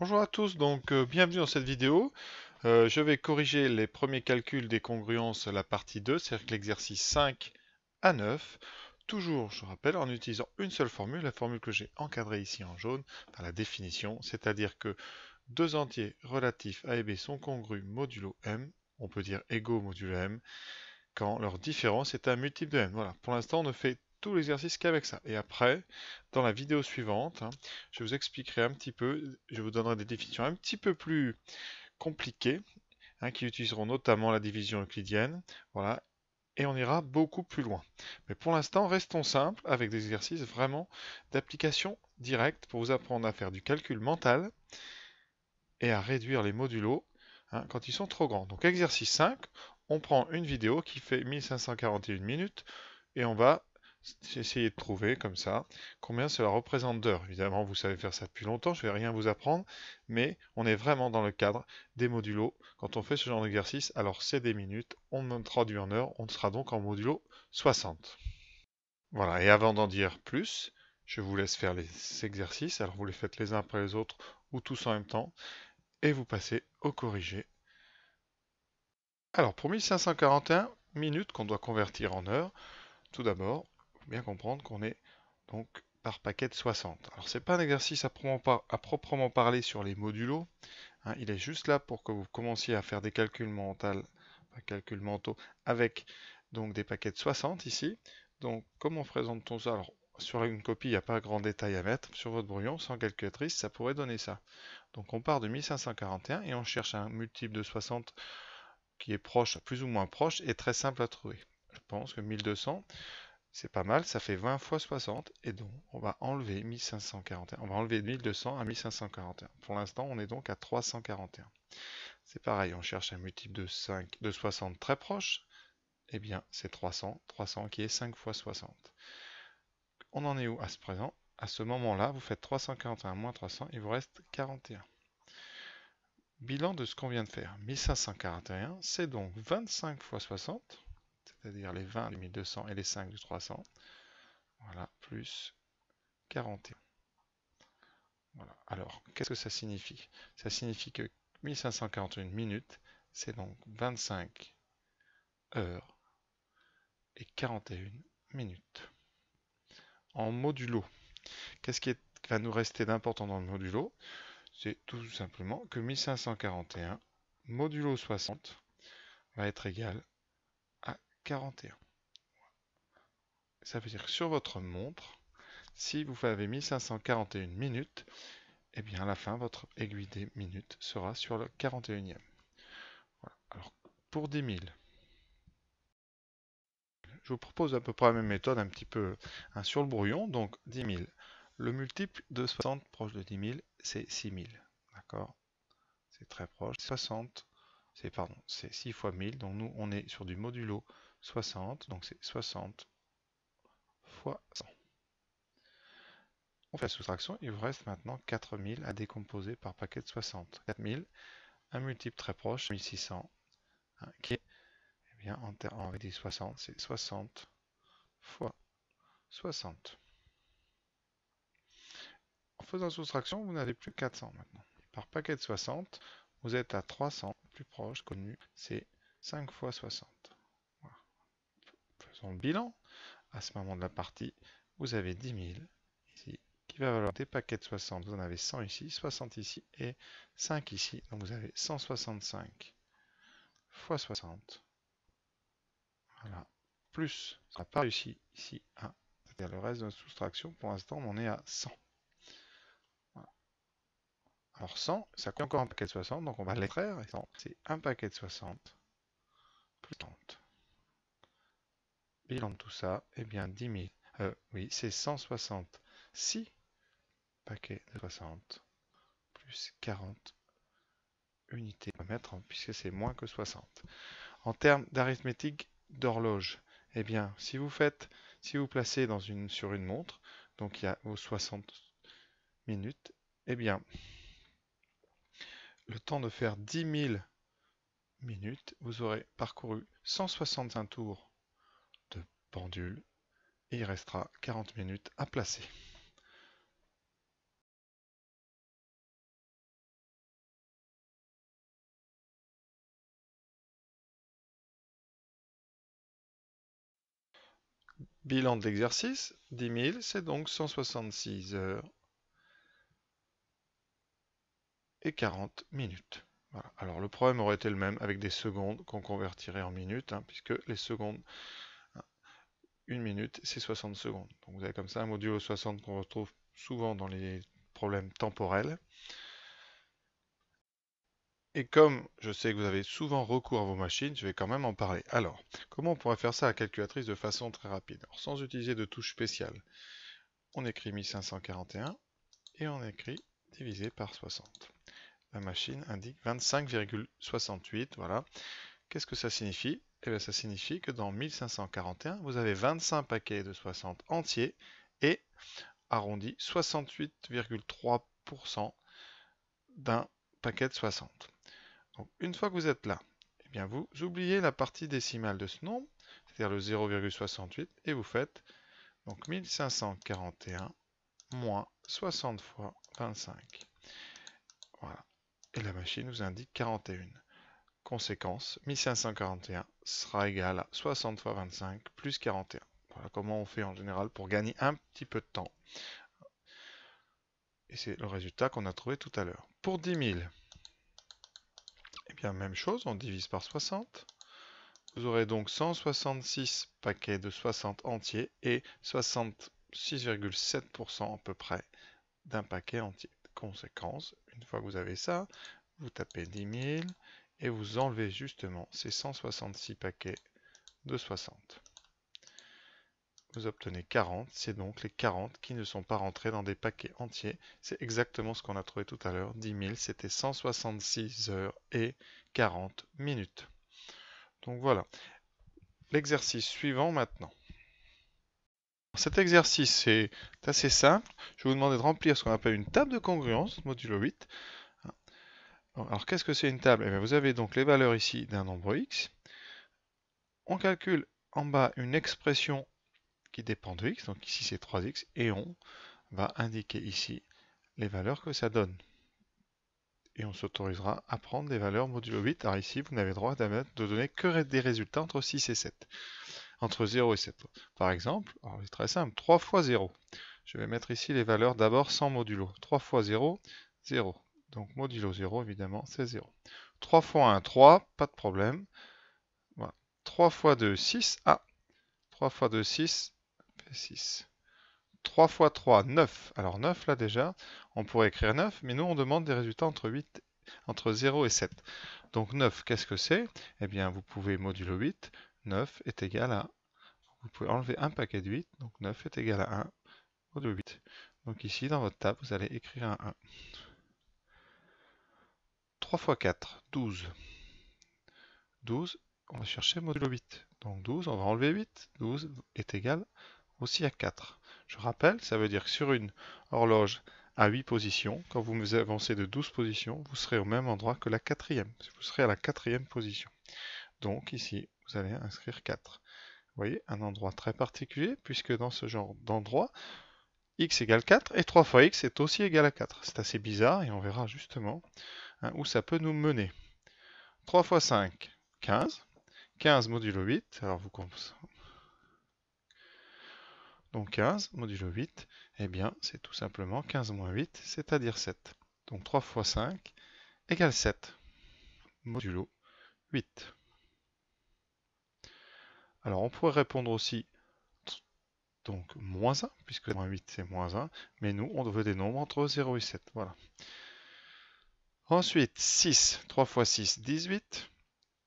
Bonjour à tous, donc euh, bienvenue dans cette vidéo. Euh, je vais corriger les premiers calculs des congruences, la partie 2, c'est-à-dire que l'exercice 5 à 9, toujours, je rappelle, en utilisant une seule formule, la formule que j'ai encadrée ici en jaune, par la définition, c'est-à-dire que deux entiers relatifs A et B sont congrus modulo M, on peut dire égaux modulo M, quand leur différence est un multiple de M. Voilà, pour l'instant on ne fait tout l'exercice qu'avec ça. Et après, dans la vidéo suivante, hein, je vous expliquerai un petit peu, je vous donnerai des définitions un petit peu plus compliquées, hein, qui utiliseront notamment la division euclidienne. Voilà, et on ira beaucoup plus loin. Mais pour l'instant, restons simples avec des exercices vraiment d'application directe pour vous apprendre à faire du calcul mental et à réduire les modulos hein, quand ils sont trop grands. Donc exercice 5, on prend une vidéo qui fait 1541 minutes et on va essayé de trouver comme ça combien cela représente d'heures. Évidemment, vous savez faire ça depuis longtemps, je ne vais rien vous apprendre, mais on est vraiment dans le cadre des modulos. Quand on fait ce genre d'exercice, alors c'est des minutes, on en traduit en heures, on sera donc en modulo 60. Voilà, et avant d'en dire plus, je vous laisse faire les exercices, alors vous les faites les uns après les autres ou tous en même temps, et vous passez au corrigé. Alors pour 1541 minutes qu'on doit convertir en heures, tout d'abord, bien comprendre qu'on est donc par paquet de 60. Alors c'est pas un exercice à proprement, parler sur les modulos, hein. il est juste là pour que vous commenciez à faire des calculs mentaux, mentaux avec donc des paquets de 60 ici. Donc comment présente-t-on ça Alors sur une copie, il n'y a pas grand détail à mettre. Sur votre brouillon, sans calculatrice, ça pourrait donner ça. Donc on part de 1541 et on cherche un multiple de 60 qui est proche, plus ou moins proche, et très simple à trouver. Je pense que 1200, c'est pas mal, ça fait 20 fois 60, et donc on va enlever 1541. On va enlever 1200 à 1541. Pour l'instant, on est donc à 341. C'est pareil, on cherche un multiple de 5, de 60 très proche. et eh bien, c'est 300, 300 qui est 5 fois 60. On en est où à ce présent À ce moment-là, vous faites 341 moins 300, il vous reste 41. Bilan de ce qu'on vient de faire. 1541, c'est donc 25 fois 60 c'est-à-dire les 20 du 1200 et les 5 du 300. Voilà, plus 41. Voilà. Alors, qu'est-ce que ça signifie Ça signifie que 1541 minutes, c'est donc 25 heures et 41 minutes. En modulo, qu'est-ce qui, va nous rester d'important dans le modulo C'est tout simplement que 1541 modulo 60 va être égal à 41 Ça veut dire que sur votre montre, si vous avez 1541 minutes, et eh bien à la fin, votre aiguille des minutes sera sur le 41e. Alors, pour 10 000, je vous propose à peu près la même méthode, un petit peu hein, sur le brouillon. Donc, 10 000. Le multiple de 60 proche de 10 000, c'est 6 000. D'accord C'est très proche. 60, c'est pardon, c'est 6 fois 1000. Donc, nous, on est sur du modulo 60, donc c'est 60 fois 100. On fait la soustraction, il vous reste maintenant 4000 à décomposer par paquet de 60. 4000, un multiple très proche, 1600, hein, qui est, eh bien, en, en avec 60, c'est 60 fois 60. En faisant soustraction, vous n'avez plus 400 maintenant. Par paquet de 60, vous êtes à 300, plus proche, connu, c'est 5 fois 60. Son bilan. À ce moment de la partie, vous avez 10 000 ici, qui va valoir des paquets de 60. Vous en avez 100 ici, 60 ici et 5 ici. Donc vous avez 165 x 60. Voilà. Plus, ça n'a pas réussi ici à c'est-à-dire le reste de notre soustraction. Pour l'instant, on en est à 100. Alors 100, ça coûte encore un paquet de 60, donc on va l'extraire. C'est un paquet de 60 bilan de tout ça, eh bien 10 000. Euh, oui, c'est 166 paquets de 60 plus 40 unités à mettre, puisque c'est moins que 60. En termes d'arithmétique d'horloge, eh bien, si vous faites, si vous placez sur une montre, donc il y a vos 60 minutes, eh bien, le temps de faire 10 000 minutes, vous aurez parcouru 161 tours pendule, et il restera 40 minutes à placer. Bilan de l'exercice, 10 000, c'est donc 166 heures et 40 minutes. Alors le problème aurait été le même avec des secondes qu'on convertirait en minutes, hein, puisque les secondes une minute, c'est 60 secondes. Donc vous avez comme ça un module 60 qu'on retrouve souvent dans les problèmes temporels. Et comme je sais que vous avez souvent recours à vos machines, je vais quand même en parler. Alors, comment on pourrait faire ça à la calculatrice de façon très rapide Sans utiliser de touche spéciale. On écrit 1541 et on écrit divisé par 60. La machine indique 25,68, voilà. Qu'est-ce que ça signifie et eh bien, ça signifie que dans 1541, vous avez 25 paquets de 60 entiers et arrondi 68,3% d'un paquet de 60. Donc, une fois que vous êtes là, eh bien, vous oubliez la partie décimale de ce nombre, c'est-à-dire le 0,68, et vous faites donc 1541 moins 60 fois 25. Voilà. Et la machine vous indique 41. Conséquence, 1541 sera égal à 60 fois 25 plus 41. Voilà comment on fait en général pour gagner un petit peu de temps. Et c'est le résultat qu'on a trouvé tout à l'heure. Pour 10 000, eh bien même chose, on divise par 60. Vous aurez donc 166 paquets de 60 entiers et 66,7% à peu près d'un paquet entier. Conséquence, une fois que vous avez ça, vous tapez 10 000 et vous enlevez justement ces 166 paquets de 60. Vous obtenez 40, c'est donc les 40 qui ne sont pas rentrés dans des paquets entiers. C'est exactement ce qu'on a trouvé tout à l'heure, 10 000, c'était 166 heures et 40 minutes. Donc voilà. L'exercice suivant maintenant. Cet exercice est assez simple. Je vais vous demander de remplir ce qu'on appelle une table de congruence, modulo 8. Alors qu'est-ce que c'est une table eh Vous avez donc les valeurs ici d'un nombre x. On calcule en bas une expression qui dépend de x, donc ici c'est 3x, et on va indiquer ici les valeurs que ça donne. Et on s'autorisera à prendre des valeurs modulo 8. Alors ici, vous n'avez droit de donner que des résultats entre 6 et 7. Entre 0 et 7. Par exemple, c'est très simple, 3 fois 0. Je vais mettre ici les valeurs d'abord sans modulo. 3 fois 0, 0. Donc modulo 0, évidemment, c'est 0. 3 fois 1, 3, pas de problème. 3 fois 2, 6. Ah 3 fois 2, 6, 6. 3 fois 3, 9. Alors 9, là déjà, on pourrait écrire 9, mais nous, on demande des résultats entre, 8, entre 0 et 7. Donc 9, qu'est-ce que c'est Eh bien, vous pouvez modulo 8, 9 est égal à... Vous pouvez enlever un paquet de 8, donc 9 est égal à 1, modulo 8. Donc ici, dans votre table, vous allez écrire un 1. 3 x 4, 12. 12, on va chercher modulo 8. Donc 12, on va enlever 8. 12 est égal aussi à 4. Je rappelle, ça veut dire que sur une horloge à 8 positions, quand vous avancez de 12 positions, vous serez au même endroit que la quatrième. Vous serez à la quatrième position. Donc ici, vous allez inscrire 4. Vous voyez, un endroit très particulier, puisque dans ce genre d'endroit, x égale 4, et 3 fois x est aussi égal à 4. C'est assez bizarre, et on verra justement Hein, où ça peut nous mener. 3 fois 5, 15. 15 modulo 8, alors vous Donc 15 modulo 8, eh bien c'est tout simplement 15 moins 8, c'est-à-dire 7. Donc 3 fois 5 égale 7, modulo 8. Alors on pourrait répondre aussi donc moins 1, puisque moins 8 c'est moins 1, mais nous on veut des nombres entre 0 et 7. Voilà. Ensuite, 6, 3 fois 6, 18,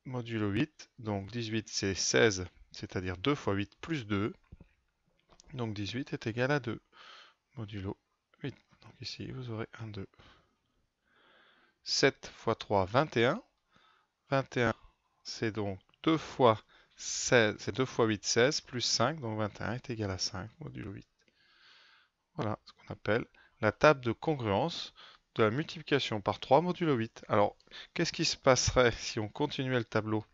modulo 8, donc 18 c'est 16, c'est-à-dire 2 fois 8 plus 2, donc 18 est égal à 2, modulo 8, donc ici vous aurez un 2. 7 fois 3, 21, 21 c'est donc 2 fois 16, c'est 2 fois 8, 16, plus 5, donc 21 est égal à 5, modulo 8. Voilà ce qu'on appelle la table de congruence de la multiplication par 3 modulo 8. Alors, qu'est-ce qui se passerait si on continuait le tableau